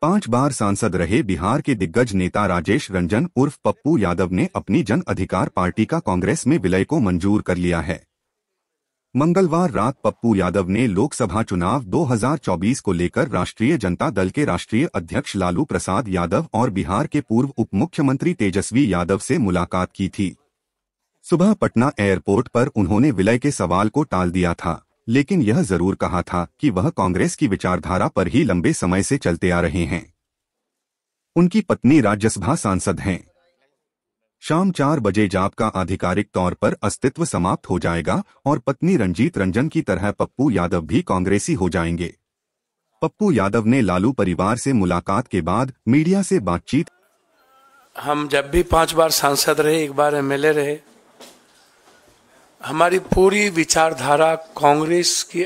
पांच बार सांसद रहे बिहार के दिग्गज नेता राजेश रंजन उर्फ पप्पू यादव ने अपनी जन अधिकार पार्टी का कांग्रेस में विलय को मंजूर कर लिया है मंगलवार रात पप्पू यादव ने लोकसभा चुनाव 2024 को लेकर राष्ट्रीय जनता दल के राष्ट्रीय अध्यक्ष लालू प्रसाद यादव और बिहार के पूर्व उप मुख्यमंत्री तेजस्वी यादव से मुलाकात की थी सुबह पटना एयरपोर्ट पर उन्होंने विलय के सवाल को टाल दिया था लेकिन यह जरूर कहा था कि वह कांग्रेस की विचारधारा पर ही लंबे समय से चलते आ रहे हैं उनकी पत्नी राज्यसभा सांसद हैं शाम चार बजे जाप का आधिकारिक तौर पर अस्तित्व समाप्त हो जाएगा और पत्नी रंजीत रंजन की तरह पप्पू यादव भी कांग्रेसी हो जाएंगे पप्पू यादव ने लालू परिवार से मुलाकात के बाद मीडिया से बातचीत हम जब भी पांच बार सांसद रहे एक बार एमएलए रहे हमारी पूरी विचारधारा कांग्रेस की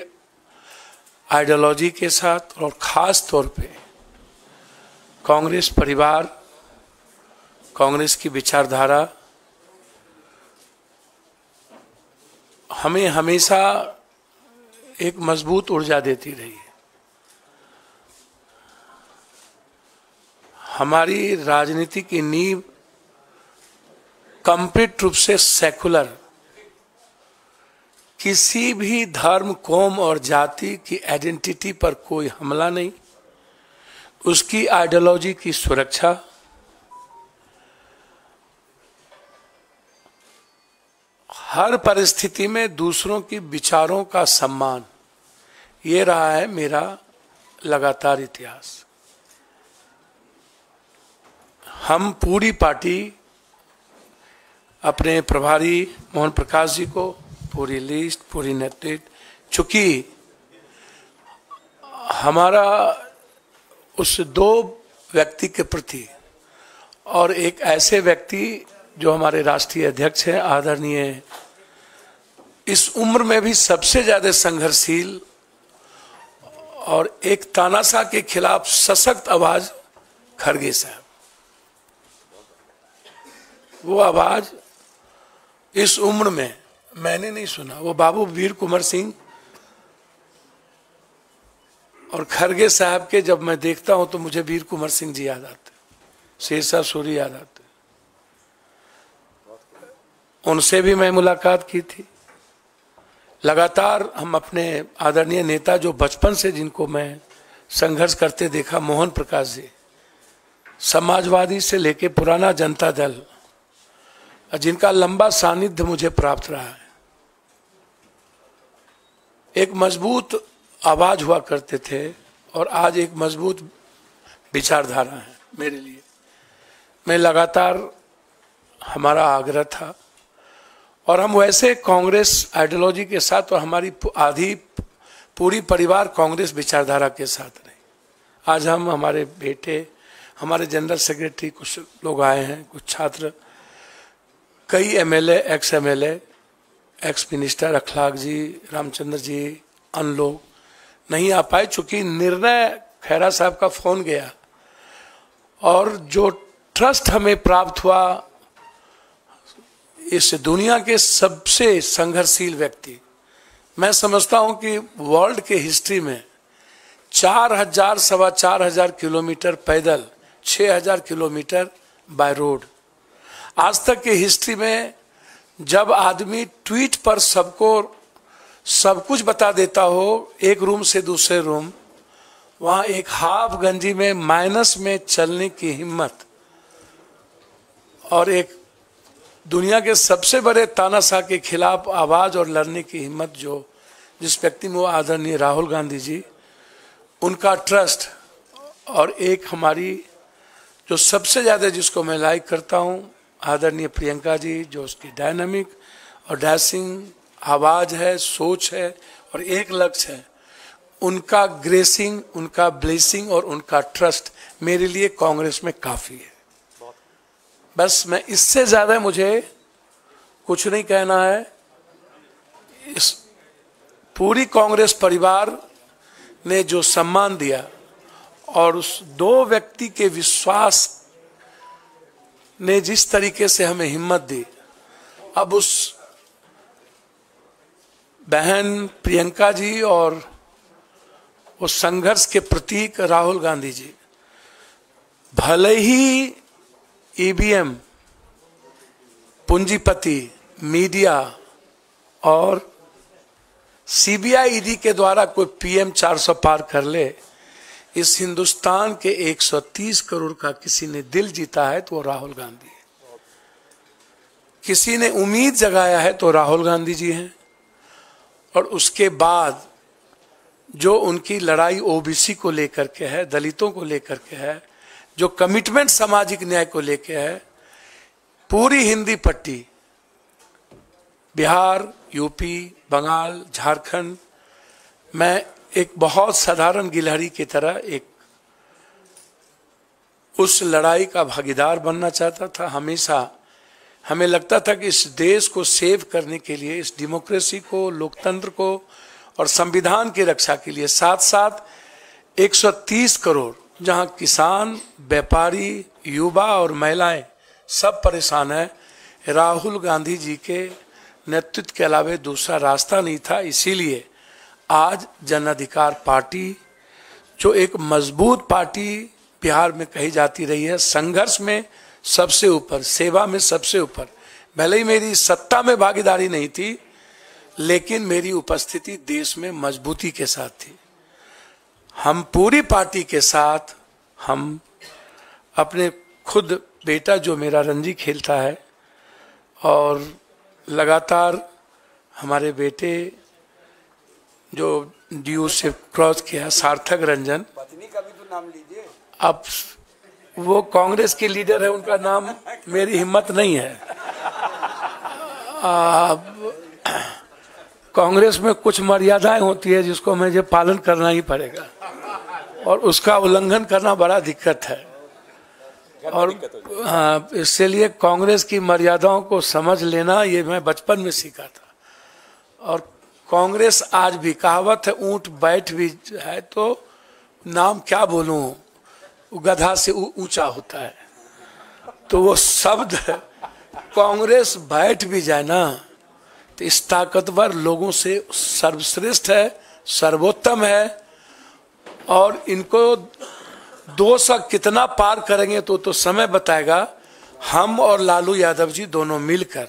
आइडियोलॉजी के साथ और ख़ास तौर पे कांग्रेस परिवार कांग्रेस की विचारधारा हमें हमेशा एक मजबूत ऊर्जा देती रही है हमारी राजनीति की नींव कंप्लीट रूप से सेकुलर किसी भी धर्म कौम और जाति की आइडेंटिटी पर कोई हमला नहीं उसकी आइडियोलॉजी की सुरक्षा हर परिस्थिति में दूसरों की विचारों का सम्मान ये रहा है मेरा लगातार इतिहास हम पूरी पार्टी अपने प्रभारी मोहन प्रकाश जी को पूरी लिस्ट पूरी नेटेड चूंकि हमारा उस दो व्यक्ति के प्रति और एक ऐसे व्यक्ति जो हमारे राष्ट्रीय अध्यक्ष हैं आदरणीय इस उम्र में भी सबसे ज्यादा संघर्षशील और एक तानाशाह के खिलाफ सशक्त आवाज खड़गे साहब वो आवाज इस उम्र में मैंने नहीं सुना वो बाबू वीर कुंवर सिंह और खरगे साहब के जब मैं देखता हूं तो मुझे वीर कुमार सिंह जी याद आते शेरशाह सूरी याद आते उनसे भी मैं मुलाकात की थी लगातार हम अपने आदरणीय नेता जो बचपन से जिनको मैं संघर्ष करते देखा मोहन प्रकाश जी समाजवादी से लेके पुराना जनता दल जिनका लंबा सानिध्य मुझे प्राप्त रहा है एक मजबूत आवाज हुआ करते थे और आज एक मजबूत विचारधारा है मेरे लिए मैं लगातार हमारा आग्रह था और हम वैसे कांग्रेस आइडियोलॉजी के साथ और हमारी आधी पूरी परिवार कांग्रेस विचारधारा के साथ रहे आज हम हमारे बेटे हमारे जनरल सेक्रेटरी कुछ लोग आए हैं कुछ छात्र कई MLA ex MLA ex minister Akhlaq ji Ramchandra जी अन लोग नहीं आ पाए चूंकि निर्णय खैरा साहब का फ़ोन गया और जो ट्रस्ट हमें प्राप्त हुआ इस दुनिया के सबसे संघर्षशील व्यक्ति मैं समझता हूं कि वर्ल्ड के हिस्ट्री में चार हजार सवा चार हजार किलोमीटर पैदल छः हजार किलोमीटर बाय रोड आज तक के हिस्ट्री में जब आदमी ट्वीट पर सबको सब कुछ बता देता हो एक रूम से दूसरे रूम वहाँ एक हाफ गंजी में माइनस में चलने की हिम्मत और एक दुनिया के सबसे बड़े तानाशाह के खिलाफ आवाज़ और लड़ने की हिम्मत जो जिस व्यक्ति में वो आदरणीय राहुल गांधी जी उनका ट्रस्ट और एक हमारी जो सबसे ज़्यादा जिसको मैं लाइक करता हूँ आदरणीय प्रियंका जी जो उसकी डायनामिक और डैसिंग आवाज़ है सोच है और एक लक्ष्य है उनका ग्रेसिंग उनका ब्लेसिंग और उनका ट्रस्ट मेरे लिए कांग्रेस में काफ़ी है बस मैं इससे ज़्यादा मुझे कुछ नहीं कहना है इस पूरी कांग्रेस परिवार ने जो सम्मान दिया और उस दो व्यक्ति के विश्वास ने जिस तरीके से हमें हिम्मत दी अब उस बहन प्रियंका जी और उस संघर्ष के प्रतीक राहुल गांधी जी भले ही ईवीएम e पूंजीपति मीडिया और सीबीआई ईडी e के द्वारा कोई पीएम 400 पार कर ले इस हिंदुस्तान के 130 करोड़ का किसी ने दिल जीता है तो वो राहुल गांधी है किसी ने उम्मीद जगाया है तो राहुल गांधी जी हैं और उसके बाद जो उनकी लड़ाई ओबीसी को लेकर के है दलितों को लेकर के है जो कमिटमेंट सामाजिक न्याय को लेकर है पूरी हिंदी पट्टी बिहार यूपी बंगाल झारखंड में एक बहुत साधारण गिलहरी की तरह एक उस लड़ाई का भागीदार बनना चाहता था हमेशा हमें लगता था कि इस देश को सेव करने के लिए इस डेमोक्रेसी को लोकतंत्र को और संविधान की रक्षा के लिए साथ साथ 130 करोड़ जहां किसान व्यापारी युवा और महिलाएं सब परेशान हैं राहुल गांधी जी के नेतृत्व के अलावे दूसरा रास्ता नहीं था इसीलिए आज जन अधिकार पार्टी जो एक मजबूत पार्टी बिहार में कही जाती रही है संघर्ष में सबसे ऊपर सेवा में सबसे ऊपर भले ही मेरी सत्ता में भागीदारी नहीं थी लेकिन मेरी उपस्थिति देश में मजबूती के साथ थी हम पूरी पार्टी के साथ हम अपने खुद बेटा जो मेरा रणजी खेलता है और लगातार हमारे बेटे जो ड्यू से क्रॉस किया सार्थक रंजन पत्नी का भी तो नाम लीजिए अब वो कांग्रेस के लीडर है उनका नाम मेरी हिम्मत नहीं है कांग्रेस में कुछ मर्यादाएं होती है जिसको मुझे पालन करना ही पड़ेगा और उसका उल्लंघन करना बड़ा दिक्कत है और हाँ, इससे इसलिए कांग्रेस की मर्यादाओं को समझ लेना ये मैं बचपन में सीखा था और कांग्रेस आज भी कहावत है ऊंट बैठ भी है तो नाम क्या बोलूं गधा से ऊंचा होता है तो वो शब्द कांग्रेस बैठ भी जाए ना तो इस ताकतवर लोगों से सर्वश्रेष्ठ है सर्वोत्तम है और इनको दो सौ कितना पार करेंगे तो तो समय बताएगा हम और लालू यादव जी दोनों मिलकर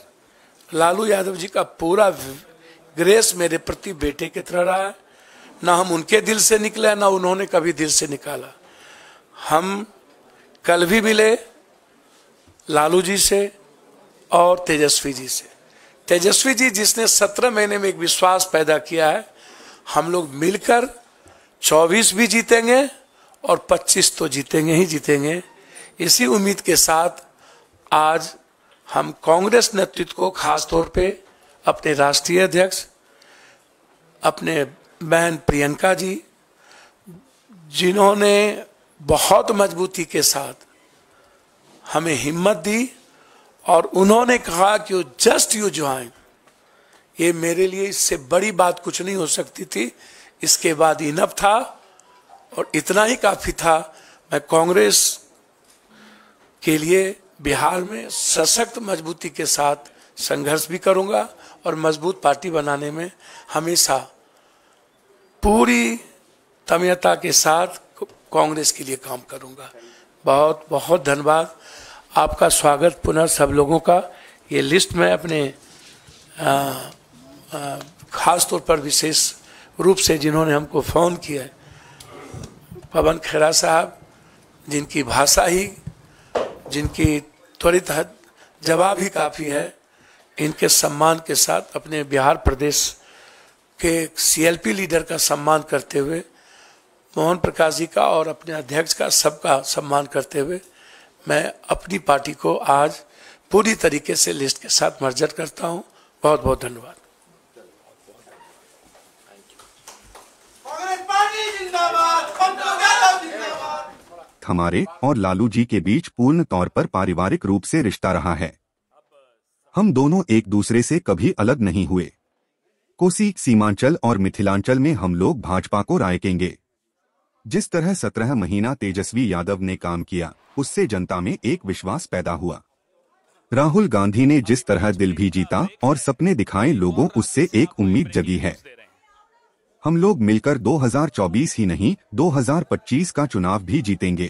लालू यादव जी का पूरा ग्रेस मेरे प्रति बेटे की तरह रहा है ना हम उनके दिल से निकले ना उन्होंने कभी दिल से निकाला हम कल भी मिले लालू जी से और तेजस्वी जी से तेजस्वी जी जिसने सत्रह महीने में एक विश्वास पैदा किया है हम लोग मिलकर चौबीस भी जीतेंगे और पच्चीस तो जीतेंगे ही जीतेंगे इसी उम्मीद के साथ आज हम कांग्रेस नेतृत्व को खास तौर पे अपने राष्ट्रीय अध्यक्ष अपने बहन प्रियंका जी जिन्होंने बहुत मजबूती के साथ हमें हिम्मत दी और उन्होंने कहा कि यू जस्ट यू ज्वाइन ये मेरे लिए इससे बड़ी बात कुछ नहीं हो सकती थी इसके बाद इनफ था और इतना ही काफ़ी था मैं कांग्रेस के लिए बिहार में सशक्त मजबूती के साथ संघर्ष भी करूंगा और मजबूत पार्टी बनाने में हमेशा पूरी तमियता के साथ कांग्रेस के लिए काम करूंगा बहुत बहुत धन्यवाद आपका स्वागत पुनः सब लोगों का ये लिस्ट मैं अपने खास तौर पर विशेष रूप से जिन्होंने हमको फ़ोन किया पवन खेरा साहब जिनकी भाषा ही जिनकी त्वरित जवाब ही काफ़ी है इनके सम्मान के साथ अपने बिहार प्रदेश के सीएलपी लीडर का सम्मान करते हुए मोहन प्रकाश जी का और अपने अध्यक्ष का सबका सम्मान करते हुए मैं अपनी पार्टी को आज पूरी तरीके से लिस्ट के साथ मर्जर करता हूं बहुत बहुत धन्यवाद हमारे और लालू जी के बीच पूर्ण तौर पर पारिवारिक रूप से रिश्ता रहा है हम दोनों एक दूसरे से कभी अलग नहीं हुए कोसी सीमांचल और मिथिलांचल में हम लोग भाजपा को रायकेंगे जिस तरह सत्रह महीना तेजस्वी यादव ने काम किया उससे जनता में एक विश्वास पैदा हुआ राहुल गांधी ने जिस तरह दिल भी जीता और सपने दिखाए लोगों उससे एक उम्मीद जगी है हम लोग मिलकर 2024 ही नहीं 2025 का चुनाव भी जीतेंगे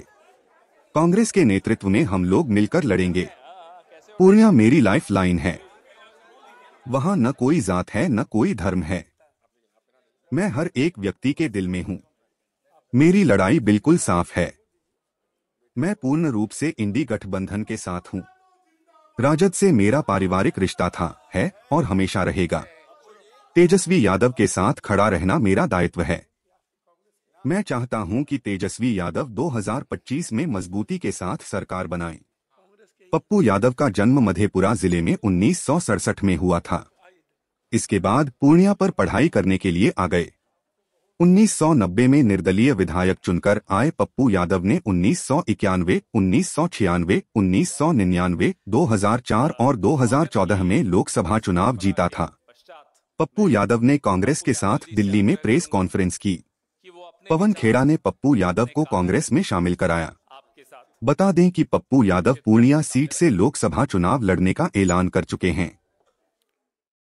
कांग्रेस के नेतृत्व में हम लोग मिलकर लड़ेंगे पूर्णिया मेरी लाइफ लाइन है वहां न कोई जात है न कोई धर्म है मैं हर एक व्यक्ति के दिल में हूं मेरी लड़ाई बिल्कुल साफ है मैं पूर्ण रूप से इंडी गठबंधन के साथ हूं राजद से मेरा पारिवारिक रिश्ता था है और हमेशा रहेगा तेजस्वी यादव के साथ खड़ा रहना मेरा दायित्व है मैं चाहता हूं कि तेजस्वी यादव 2025 में मजबूती के साथ सरकार बनाएं। पप्पू यादव का जन्म मधेपुरा जिले में उन्नीस में हुआ था इसके बाद पूर्णिया पर पढ़ाई करने के लिए आ गए 1990 में निर्दलीय विधायक चुनकर आए पप्पू यादव ने उन्नीस सौ इक्यानवे उन्नीस सौ छियानवे उन्नीस सौ निन्यानवे दो हजार चार और 2014 में लोकसभा चुनाव जीता था पप्पू यादव ने कांग्रेस के साथ दिल्ली में प्रेस कॉन्फ्रेंस की पवन खेड़ा ने पप्पू यादव को कांग्रेस में शामिल कराया बता दें कि पप्पू यादव पूर्णिया सीट से लोकसभा चुनाव लड़ने का ऐलान कर चुके हैं